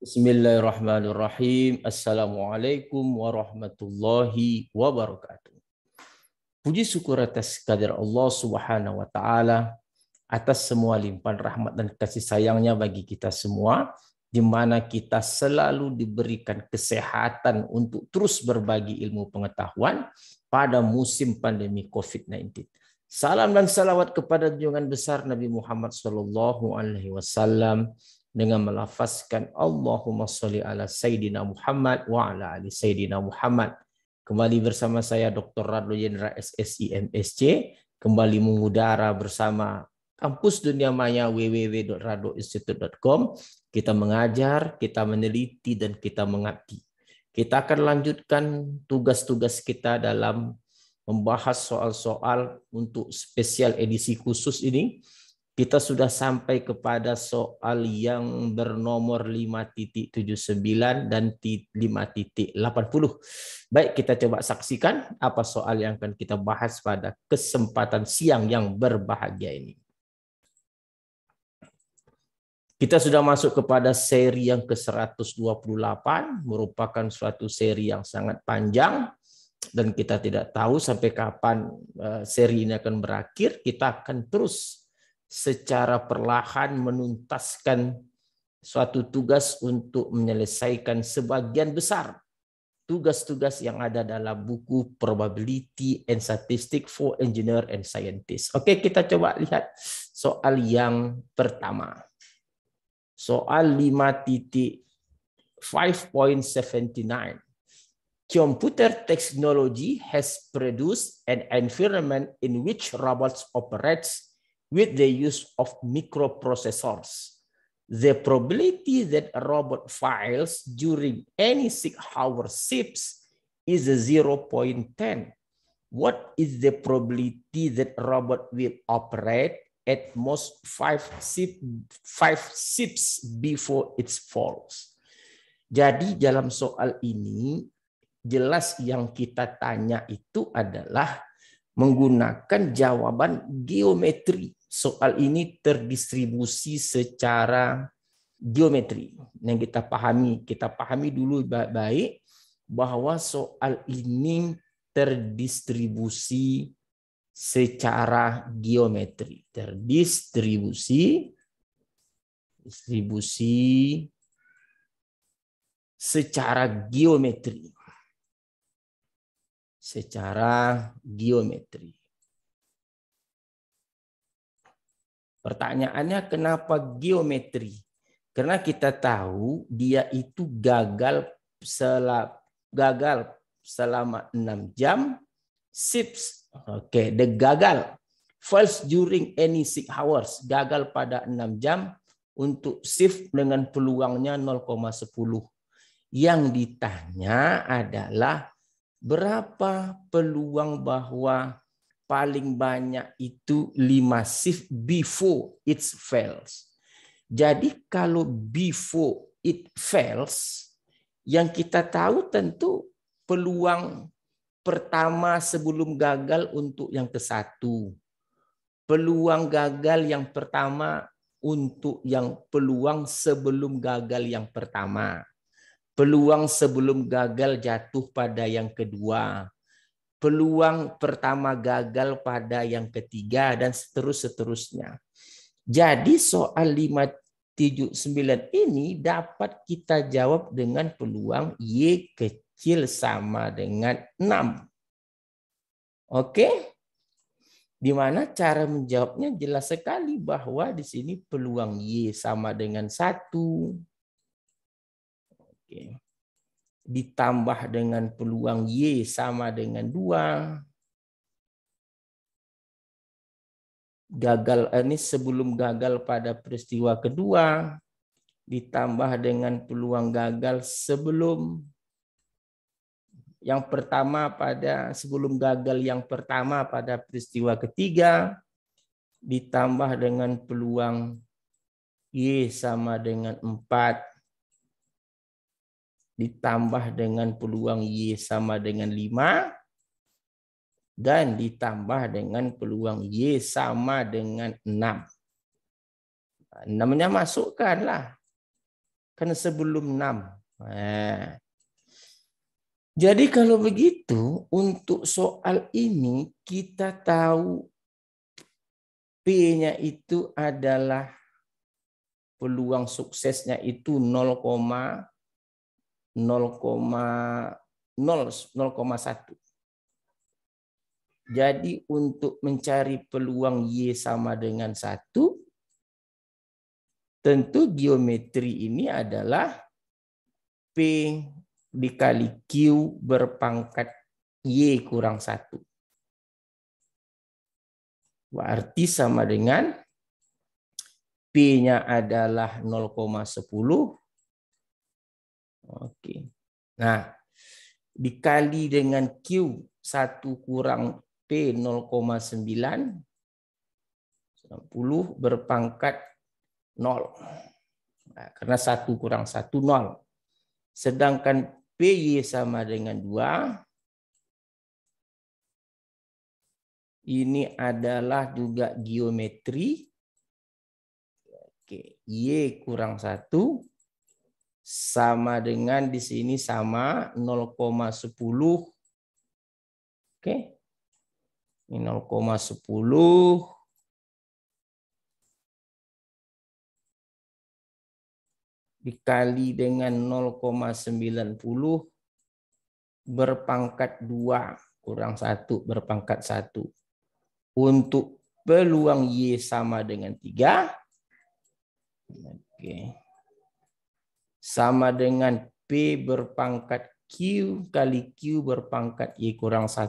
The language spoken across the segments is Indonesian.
Bismillahirrahmanirrahim. Assalamualaikum warahmatullahi wabarakatuh. Puji syukur atas kadir Allah Subhanahu wa taala atas semua limpahan rahmat dan kasih sayangnya bagi kita semua di mana kita selalu diberikan kesehatan untuk terus berbagi ilmu pengetahuan pada musim pandemi COVID-19. Salam dan salawat kepada junjungan besar Nabi Muhammad SAW. Alaihi Wasallam dengan melafazkan Allahumma sholli ala Sayyidina Muhammad wa ala ali Sayyidina Muhammad. Kembali bersama saya Dr. Radlo Jenderal SSI MSC, kembali mengudara bersama kampus dunia maya www.radoinstitute.com. Kita mengajar, kita meneliti, dan kita mengabdi. Kita akan lanjutkan tugas-tugas kita dalam membahas soal-soal untuk spesial edisi khusus ini kita sudah sampai kepada soal yang bernomor 5.79 dan 5.80. Baik, kita coba saksikan apa soal yang akan kita bahas pada kesempatan siang yang berbahagia ini. Kita sudah masuk kepada seri yang ke-128, merupakan suatu seri yang sangat panjang, dan kita tidak tahu sampai kapan eh, seri ini akan berakhir. Kita akan terus secara perlahan menuntaskan suatu tugas untuk menyelesaikan sebagian besar tugas-tugas yang ada dalam buku Probability and Statistics for Engineer and Scientist. Oke, kita coba lihat soal yang pertama. Soal 5.5.79. Computer technology has produced an environment in which robots operates with the use of microprocessors. The probability that a robot fails during any six-hour shifts is 0.10. What is the probability that a robot will operate at most five, sip, five shifts before it falls? Jadi dalam soal ini jelas yang kita tanya itu adalah menggunakan jawaban geometri soal ini terdistribusi secara geometri yang kita pahami. Kita pahami dulu baik-baik bahwa soal ini terdistribusi secara geometri. Terdistribusi distribusi secara geometri. Secara geometri. Pertanyaannya kenapa geometri? Karena kita tahu dia itu gagal selap, gagal selama 6 jam sips. Oke, okay, the gagal fails during any six hours, gagal pada 6 jam untuk shift dengan peluangnya 0,10. Yang ditanya adalah berapa peluang bahwa paling banyak itu lima shift before it fails. Jadi kalau before it fails, yang kita tahu tentu peluang pertama sebelum gagal untuk yang ke satu. Peluang gagal yang pertama untuk yang peluang sebelum gagal yang pertama. Peluang sebelum gagal jatuh pada yang kedua peluang pertama gagal pada yang ketiga dan seterus seterusnya. Jadi soal sembilan ini dapat kita jawab dengan peluang Y kecil sama dengan 6. Oke? Di mana cara menjawabnya jelas sekali bahwa di sini peluang Y sama dengan satu. Oke ditambah dengan peluang Y sama dengan 2. Gagal eh, ini sebelum gagal pada peristiwa kedua ditambah dengan peluang gagal sebelum yang pertama pada sebelum gagal yang pertama pada peristiwa ketiga ditambah dengan peluang Y sama dengan 4 ditambah dengan peluang Y sama dengan 5 dan ditambah dengan peluang Y sama dengan 6. namanya masukkanlah. Karena sebelum 6. Nah. Jadi kalau begitu untuk soal ini kita tahu P-nya itu adalah peluang suksesnya itu 0, 0,1. Jadi untuk mencari peluang Y sama dengan 1, tentu geometri ini adalah P dikali Q berpangkat Y kurang 1. Berarti sama dengan P-nya adalah 0,10, Okey. Nah, dikali dengan Q 1 kurang P 0,9 60 berpangkat 0. Nah, karena 1 kurang 1 0. Sedangkan PY sama dengan 2. Ini adalah juga geometri. Oke, Y kurang 1 sama dengan di sini sama 0,10. Oke. Ini 0,10. dikali dengan 0,90 berpangkat 2 kurang 1 berpangkat 1. Untuk peluang Y sama dengan 3. Oke. Okay sama dengan P berpangkat Q kali Q berpangkat Y kurang 1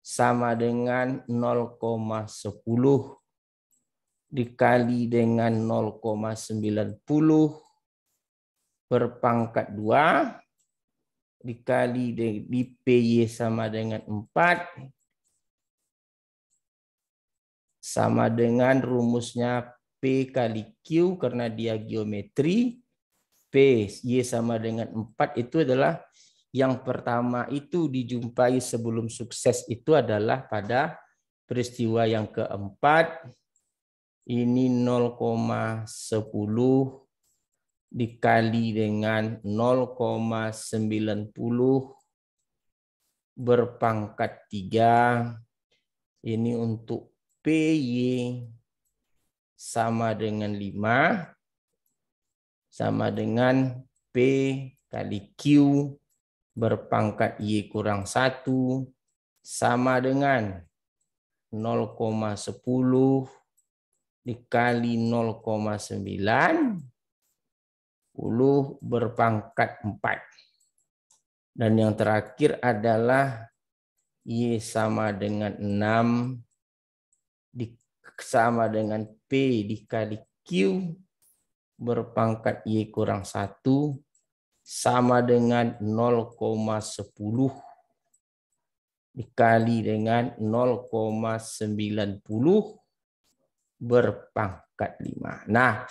sama dengan 0,10 dikali dengan 0,90 berpangkat 2 dikali di PY sama dengan 4 sama dengan rumusnya P kali Q karena dia geometri P Y sama dengan 4 itu adalah yang pertama itu dijumpai sebelum sukses itu adalah pada peristiwa yang keempat ini 0,10 dikali dengan 0,90 berpangkat 3 ini untuk PY sama dengan 5 sama dengan P kali Q berpangkat Y kurang 1 sama dengan 0,10 dikali 0,9 berpangkat 4. Dan yang terakhir adalah Y sama dengan 6 sama dengan P dikali Q berpangkat Y kurang 1 sama dengan 0,10 dikali dengan 0,90 berpangkat 5. Nah,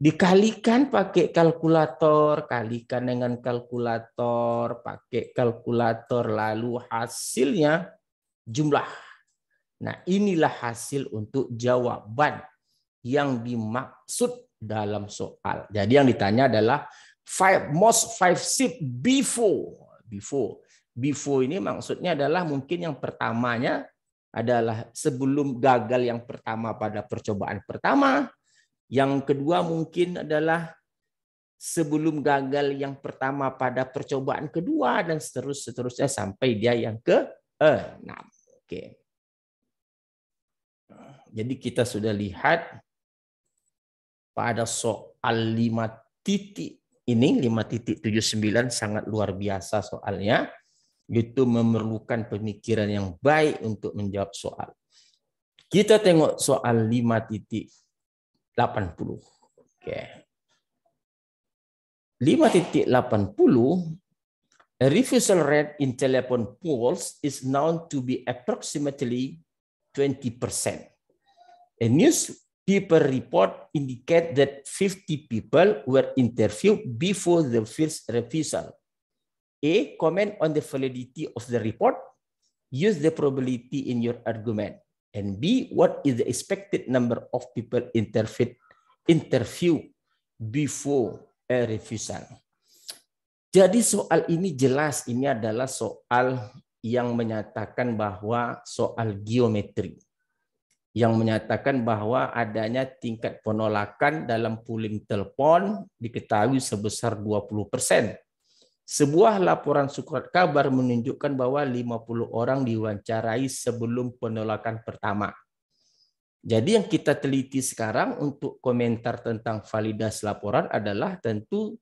dikalikan pakai kalkulator, kalikan dengan kalkulator, pakai kalkulator, lalu hasilnya jumlah. Nah, inilah hasil untuk jawaban yang dimaksud dalam soal. Jadi yang ditanya adalah five most five sip before before before ini maksudnya adalah mungkin yang pertamanya adalah sebelum gagal yang pertama pada percobaan pertama yang kedua mungkin adalah sebelum gagal yang pertama pada percobaan kedua dan seterus seterusnya sampai dia yang ke enam oke jadi kita sudah lihat pada soal 5 titik ini 5.79 sangat luar biasa soalnya itu memerlukan pemikiran yang baik untuk menjawab soal. Kita tengok soal 5.80. Oke. 5.80 refusal rate in telephone polls is known to be approximately 20%. A news People report indicate that 50 people were interviewed before the first refusal. A, comment on the validity of the report. Use the probability in your argument. And B, what is the expected number of people interviewed, interview before a refusal? Jadi soal ini jelas ini adalah soal yang menyatakan bahwa soal geometri yang menyatakan bahwa adanya tingkat penolakan dalam puling telepon diketahui sebesar 20 persen. Sebuah laporan surat kabar menunjukkan bahwa 50 orang diwawancarai sebelum penolakan pertama. Jadi yang kita teliti sekarang untuk komentar tentang validas laporan adalah tentu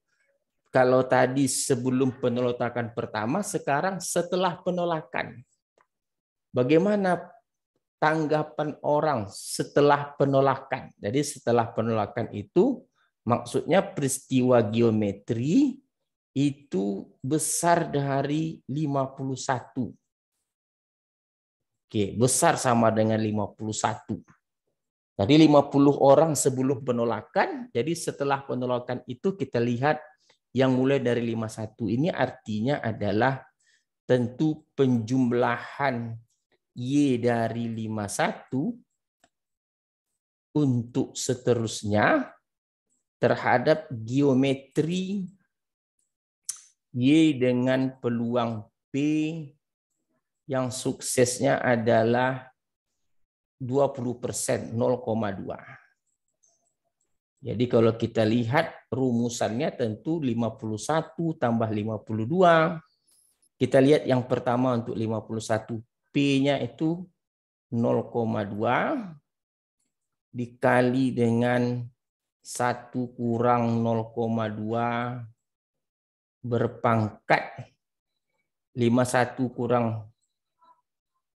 kalau tadi sebelum penolakan pertama, sekarang setelah penolakan. Bagaimana tanggapan orang setelah penolakan. Jadi setelah penolakan itu maksudnya peristiwa geometri itu besar dari 51. Oke, besar sama dengan 51. Tadi 50 orang sebelum penolakan, jadi setelah penolakan itu kita lihat yang mulai dari 51 ini artinya adalah tentu penjumlahan Y dari 51 untuk seterusnya terhadap geometri Y dengan peluang P yang suksesnya adalah 20 persen, 0,2. Jadi kalau kita lihat rumusannya tentu 51 tambah 52. Kita lihat yang pertama untuk 51 P-nya itu 0,2 dikali dengan 1 kurang 0,2 berpangkat 51 kurang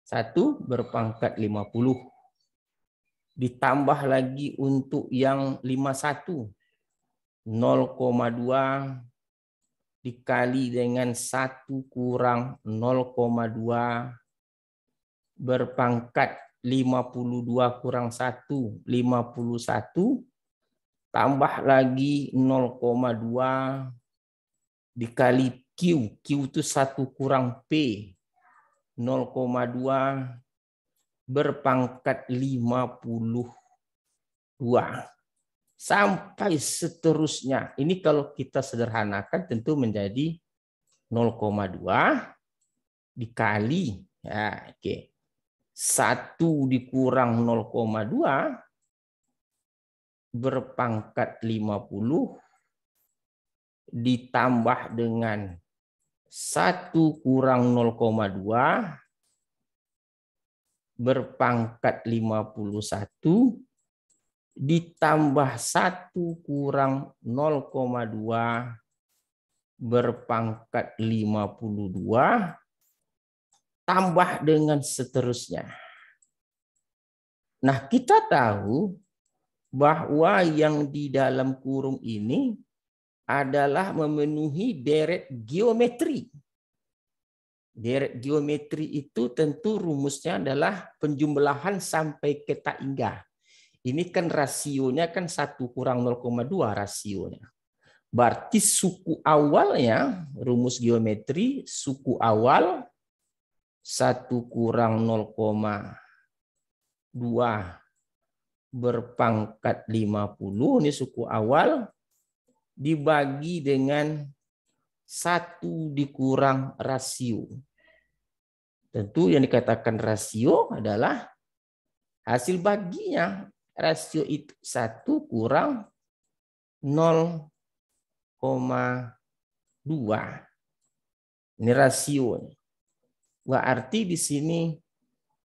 1 berpangkat 50. Ditambah lagi untuk yang 51 0,2 dikali dengan 1 kurang 0,2 berpangkat 52 kurang 1, 51, tambah lagi 0,2 dikali Q, Q itu 1 kurang P, 0,2 berpangkat 52 sampai seterusnya. Ini kalau kita sederhanakan tentu menjadi 0,2 dikali ya oke okay. 1 dikurang 0,2 berpangkat 50 ditambah dengan 1 kurang 0,2 berpangkat 51 ditambah 1 kurang 0,2 berpangkat 52 tambah dengan seterusnya. Nah, kita tahu bahwa yang di dalam kurung ini adalah memenuhi deret geometri. Deret geometri itu tentu rumusnya adalah penjumlahan sampai ke inggah. Ini kan rasionya kan satu kurang 0,2 rasionya. Berarti suku awalnya, rumus geometri, suku awal 1 kurang 0,2 berpangkat 50, ini suku awal, dibagi dengan 1 dikurang rasio. Tentu yang dikatakan rasio adalah hasil baginya. Rasio itu 1 kurang 0,2. Ini rasio berarti di sini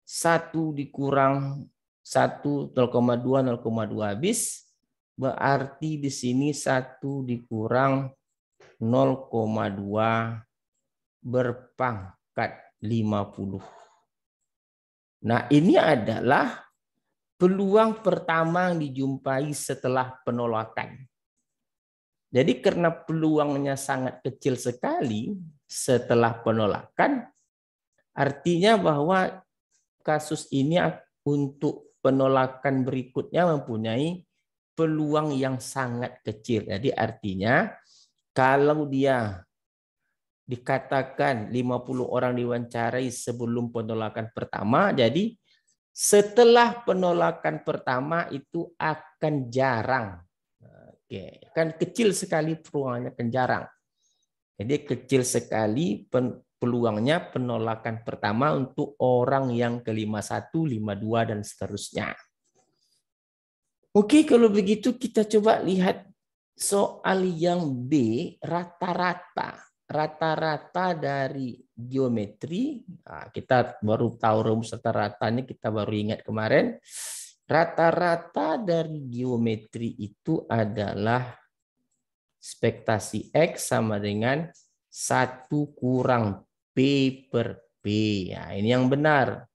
satu dikurang 1 0,2 0,2 habis berarti di sini satu dikurang 0,2 berpangkat 50. Nah, ini adalah peluang pertama yang dijumpai setelah penolakan. Jadi karena peluangnya sangat kecil sekali setelah penolakan, Artinya bahwa kasus ini untuk penolakan berikutnya mempunyai peluang yang sangat kecil. Jadi artinya kalau dia dikatakan 50 orang diwawancarai sebelum penolakan pertama, jadi setelah penolakan pertama itu akan jarang. Oke, kan kecil sekali peluangnya akan jarang. Jadi kecil sekali peluangnya penolakan pertama untuk orang yang kelima satu, lima dua dan seterusnya. Oke, kalau begitu kita coba lihat soal yang B rata-rata. Rata-rata dari geometri, nah, kita baru tahu rumus rata-ratanya, kita baru ingat kemarin. Rata-rata dari geometri itu adalah spektasi X sama dengan 1 kurang P per P. Ya, ini yang benar.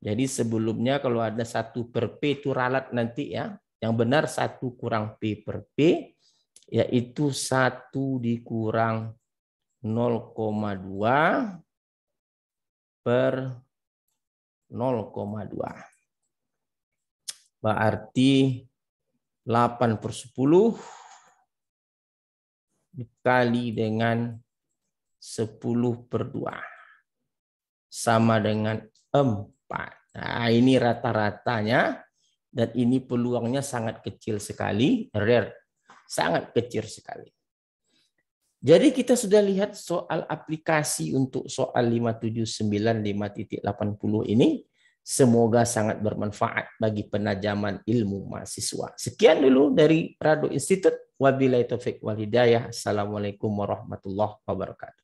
Jadi sebelumnya kalau ada satu per P itu ralat nanti ya. Yang benar satu kurang P per P yaitu satu dikurang 0,2 per 0,2. Berarti 8 per 10 dikali dengan 10 per 2. Sama dengan 4. Nah, ini rata-ratanya dan ini peluangnya sangat kecil sekali, rare, sangat kecil sekali. Jadi kita sudah lihat soal aplikasi untuk soal 579 5.80 ini. Semoga sangat bermanfaat bagi penajaman ilmu mahasiswa. Sekian dulu dari Radu Institute. Wabillahi taufik wal hidayah. Assalamualaikum warahmatullahi wabarakatuh.